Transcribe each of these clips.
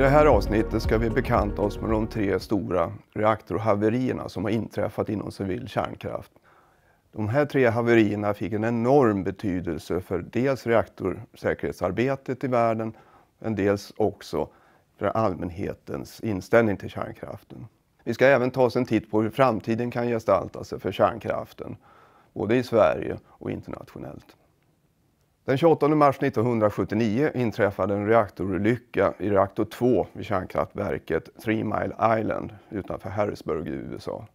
det här avsnittet ska vi bekanta oss med de tre stora reaktorhaverierna som har inträffat inom civil kärnkraft. De här tre haverierna fick en enorm betydelse för dels reaktorsäkerhetsarbetet i världen, men dels också för allmänhetens inställning till kärnkraften. Vi ska även ta oss en titt på hur framtiden kan gestalta sig för kärnkraften, både i Sverige och internationellt. Den 28 mars 1979 inträffade en reaktorolycka i reaktor 2 vid kärnkraftverket Three Mile Island utanför Harrisburg i USA.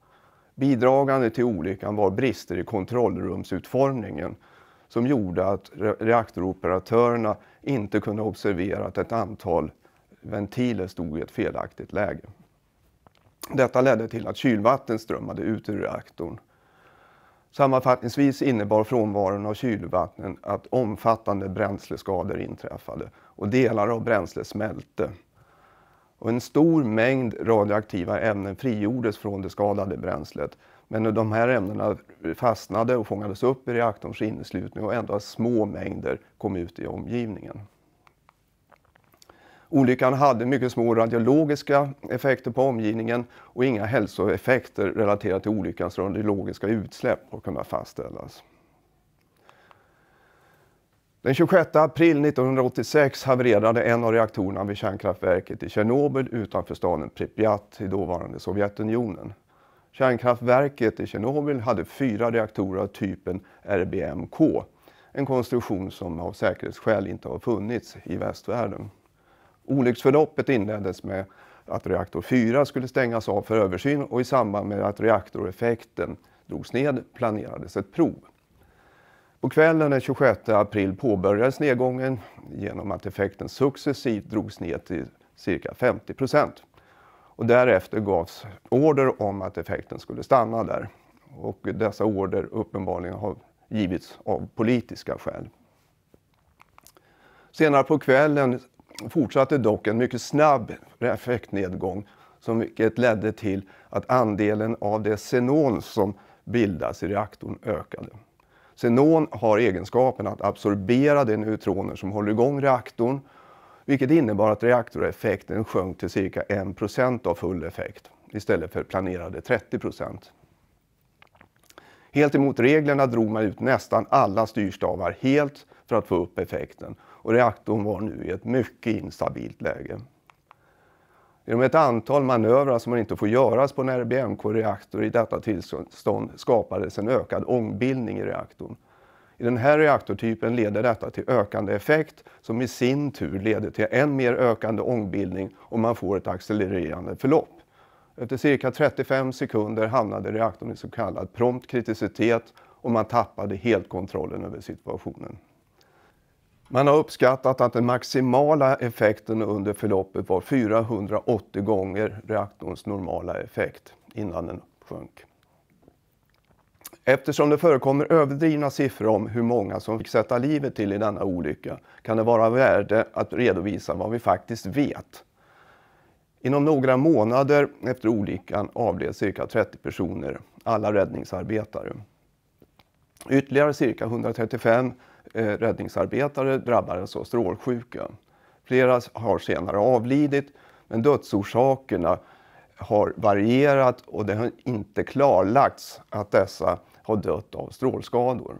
Bidragande till olyckan var brister i kontrollrumsutformningen som gjorde att reaktoroperatörerna inte kunde observera att ett antal ventiler stod i ett felaktigt läge. Detta ledde till att kylvatten strömmade ut ur reaktorn. Sammanfattningsvis innebar frånvaron av kylvatten att omfattande bränsleskador inträffade och delar av bränslet smälte. Och en stor mängd radioaktiva ämnen frigjordes från det skadade bränslet. Men de här ämnena fastnade och fångades upp i reaktorns inneslutning och endast små mängder kom ut i omgivningen. Olyckan hade mycket små radiologiska effekter på omgivningen och inga hälsoeffekter relaterade till olyckans radiologiska utsläpp har kunnat fastställas. Den 26 april 1986 havererade en av reaktorerna vid kärnkraftverket i Tjernobyl utanför staden Pripyat i dåvarande Sovjetunionen. Kärnkraftverket i Tjernobyl hade fyra reaktorer av typen RBMK, en konstruktion som av säkerhetsskäl inte har funnits i västvärlden. Olycksförloppet inleddes med att reaktor 4 skulle stängas av för översyn och i samband med att reaktoreffekten drogs ned planerades ett prov. På kvällen den 26 april påbörjades nedgången genom att effekten successivt drogs ned till cirka 50 procent. Och därefter gavs order om att effekten skulle stanna där. Och dessa order uppenbarligen har givits av politiska skäl. Senare på kvällen fortsatte dock en mycket snabb effektnedgång som vilket ledde till att andelen av det xenon som bildas i reaktorn ökade. Xenon har egenskapen att absorbera de neutroner som håller igång reaktorn vilket innebar att reaktoreffekten sjönk till cirka 1 av full effekt istället för planerade 30 Helt emot reglerna drog man ut nästan alla styrstavar helt för att få upp effekten och reaktorn var nu i ett mycket instabilt läge. Genom ett antal manövrar som man inte får göras på en RBMK-reaktor i detta tillstånd skapades en ökad ångbildning i reaktorn. I den här reaktortypen leder detta till ökande effekt som i sin tur leder till än mer ökande ångbildning och man får ett accelererande förlopp. Efter cirka 35 sekunder hamnade reaktorn i så kallad prompt kriticitet och man tappade helt kontrollen över situationen. Man har uppskattat att den maximala effekten under förloppet var 480 gånger reaktorns normala effekt innan den sjönk. Eftersom det förekommer överdrivna siffror om hur många som fick sätta livet till i denna olycka kan det vara värde att redovisa vad vi faktiskt vet. Inom några månader efter olyckan avled cirka 30 personer, alla räddningsarbetare. Ytterligare cirka 135 Eh, räddningsarbetare drabbades av strålsjuka. Flera har senare avlidit, men dödsorsakerna har varierat och det har inte klarlagts att dessa har dött av strålskador.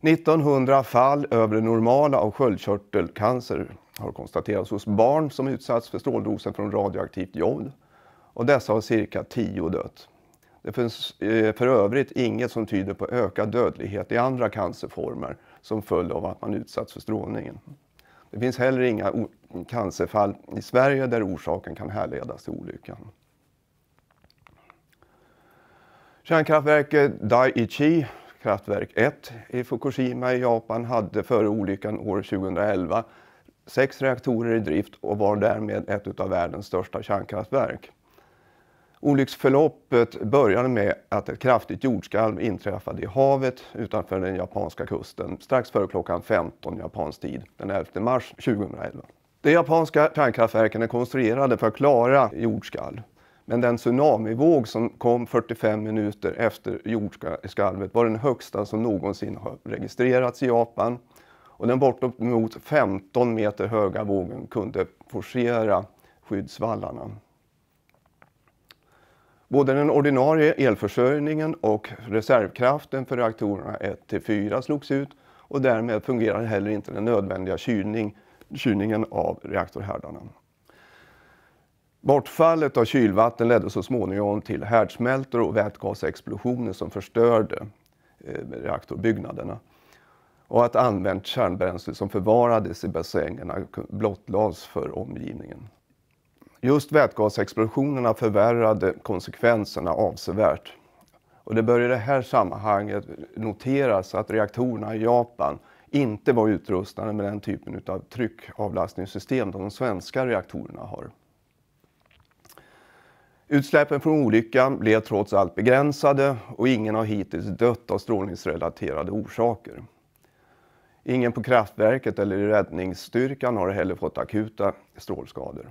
1900 fall över det normala av sköldkörtelcancer har konstaterats hos barn som utsatts för stråldosen från radioaktivt jod och dessa har cirka 10 dött. Det finns eh, för övrigt inget som tyder på ökad dödlighet i andra cancerformer som följd av att man utsatts för strålningen. Det finns heller inga cancerfall i Sverige där orsaken kan härledas till olyckan. Kärnkraftverket Daiichi, kraftverk 1 i Fukushima i Japan, hade före olyckan år 2011 sex reaktorer i drift och var därmed ett av världens största kärnkraftverk. Olycksförloppet började med att ett kraftigt jordskalv inträffade i havet utanför den japanska kusten strax före klockan 15 japansk tid den 11 mars 2011. De japanska kärnkraftverken är konstruerade för att klara jordskalv. Men den tsunamivåg som kom 45 minuter efter jordskalvet var den högsta som någonsin har registrerats i Japan. Och den bortemot 15 meter höga vågen kunde forcera skyddsvallarna. Både den ordinarie elförsörjningen och reservkraften för reaktorerna 1-4 slogs ut och därmed fungerade heller inte den nödvändiga kylning, kylningen av reaktorhärdarna. Bortfallet av kylvatten ledde så småningom till härdsmältor och vätgasexplosioner som förstörde eh, reaktorbyggnaderna. Och att använt kärnbränsle som förvarades i bassängerna blottlades för omgivningen. Just vätgasexplosionerna förvärrade konsekvenserna avsevärt. Och det bör i det här sammanhanget noteras att reaktorerna i Japan inte var utrustade med den typen av tryckavlastningssystem som de svenska reaktorerna har. Utsläppen från olyckan blev trots allt begränsade och ingen har hittills dött av strålningsrelaterade orsaker. Ingen på kraftverket eller i räddningsstyrkan har heller fått akuta strålskador.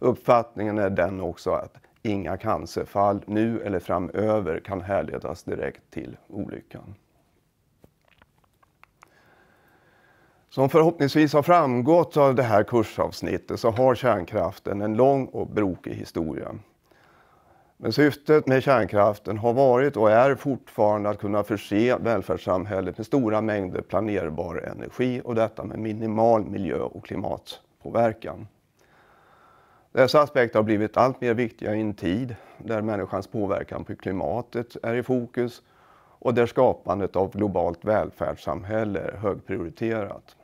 Uppfattningen är den också att inga cancerfall nu eller framöver kan härledas direkt till olyckan. Som förhoppningsvis har framgått av det här kursavsnittet så har kärnkraften en lång och brokig historia. Men syftet med kärnkraften har varit och är fortfarande att kunna förse välfärdssamhället med stora mängder planerbar energi och detta med minimal miljö och klimatpåverkan. Dessa aspekter har blivit allt mer viktiga i en tid där människans påverkan på klimatet är i fokus och där skapandet av globalt välfärdssamhälle är högprioriterat.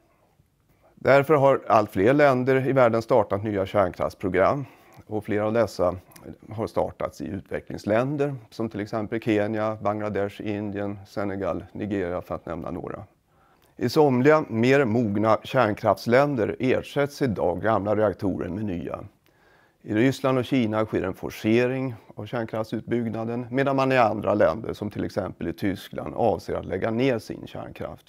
Därför har allt fler länder i världen startat nya kärnkraftsprogram och flera av dessa har startats i utvecklingsländer som till exempel Kenya, Bangladesh, Indien, Senegal, Nigeria för att nämna några. I somliga mer mogna kärnkraftsländer ersätts idag gamla reaktorer med nya. I Ryssland och Kina sker en forcering av kärnkraftsutbyggnaden medan man i andra länder, som till exempel i Tyskland, avser att lägga ner sin kärnkraft.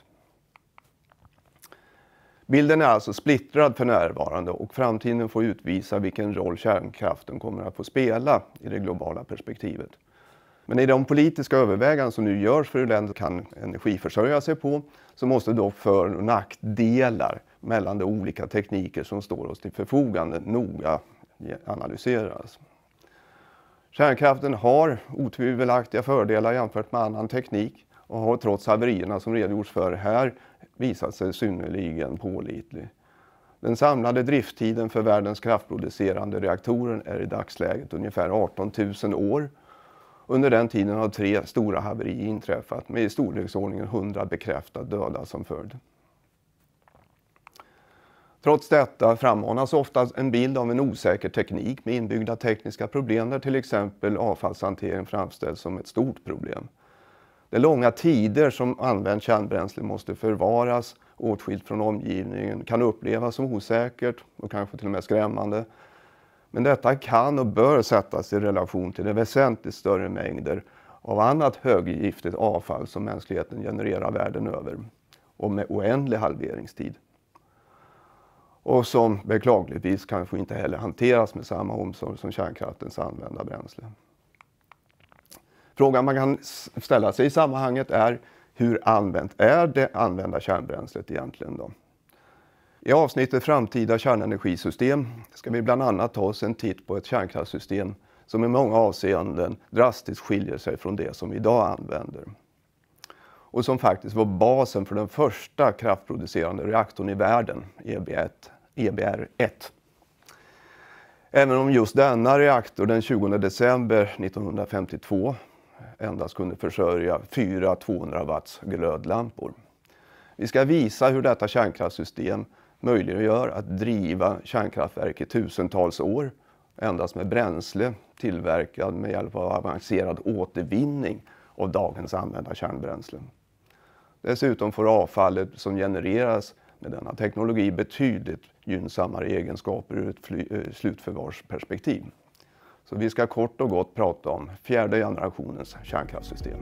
Bilden är alltså splittrad för närvarande och framtiden får utvisa vilken roll kärnkraften kommer att få spela i det globala perspektivet. Men i de politiska överväganden som nu görs för hur länder kan energiförsörja sig på så måste dock för och nackdelar mellan de olika tekniker som står oss till förfogande noga analyseras. Kärnkraften har otvivelaktiga fördelar jämfört med annan teknik och har trots haverierna som redogjorts för här visat sig synnerligen pålitlig. Den samlade drifttiden för världens kraftproducerande reaktorer är i dagsläget ungefär 18 000 år. Under den tiden har tre stora haverier inträffat med i storleksordningen 100 bekräftat döda som följd. Trots detta frammanas ofta en bild av en osäker teknik med inbyggda tekniska problem där till exempel avfallshantering framställs som ett stort problem. De långa tider som använt kärnbränsle måste förvaras åtskilt från omgivningen kan upplevas som osäkert och kanske till och med skrämmande. Men detta kan och bör sättas i relation till de väsentligt större mängder av annat höggiftigt avfall som mänskligheten genererar världen över och med oändlig halveringstid och som beklagligtvis kanske inte heller hanteras med samma omsorg som kärnkraftens använda bränsle. Frågan man kan ställa sig i sammanhanget är hur använt är det använda kärnbränslet egentligen? Då? I avsnittet Framtida kärnenergisystem ska vi bland annat ta oss en titt på ett kärnkraftssystem som i många avseenden drastiskt skiljer sig från det som vi idag använder och som faktiskt var basen för den första kraftproducerande reaktorn i världen, EB1, EBR-1. Även om just denna reaktor den 20 december 1952 endast kunde försörja fyra 200 watts glödlampor. Vi ska visa hur detta kärnkraftssystem möjliggör att driva kärnkraftverk i tusentals år endast med bränsle tillverkad med hjälp av avancerad återvinning av dagens använda kärnbränslen. Dessutom får avfallet som genereras med denna teknologi betydligt gynnsammare egenskaper ur ett eh, slutförvarsperspektiv. Så vi ska kort och gott prata om fjärde generationens kärnkraftssystem.